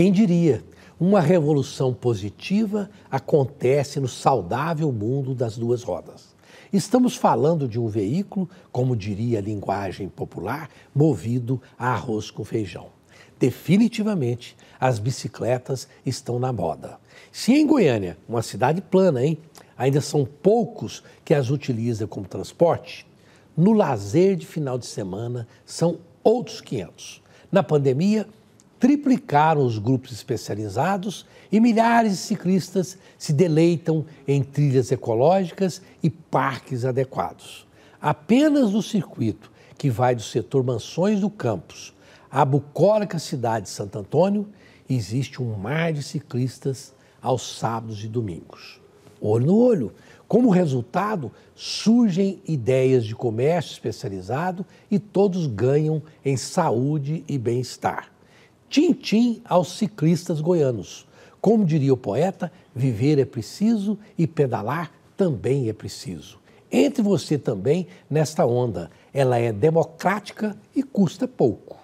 Quem diria? Uma revolução positiva acontece no saudável mundo das duas rodas. Estamos falando de um veículo, como diria a linguagem popular, movido a arroz com feijão. Definitivamente, as bicicletas estão na moda. Se em Goiânia, uma cidade plana, hein, ainda são poucos que as utilizam como transporte, no lazer de final de semana são outros 500. Na pandemia, triplicaram os grupos especializados e milhares de ciclistas se deleitam em trilhas ecológicas e parques adequados. Apenas no circuito que vai do setor Mansões do Campos à bucólica cidade de Santo Antônio, existe um mar de ciclistas aos sábados e domingos. Olho no olho. Como resultado, surgem ideias de comércio especializado e todos ganham em saúde e bem-estar tintim aos ciclistas goianos. Como diria o poeta, viver é preciso e pedalar também é preciso. Entre você também nesta onda. Ela é democrática e custa pouco.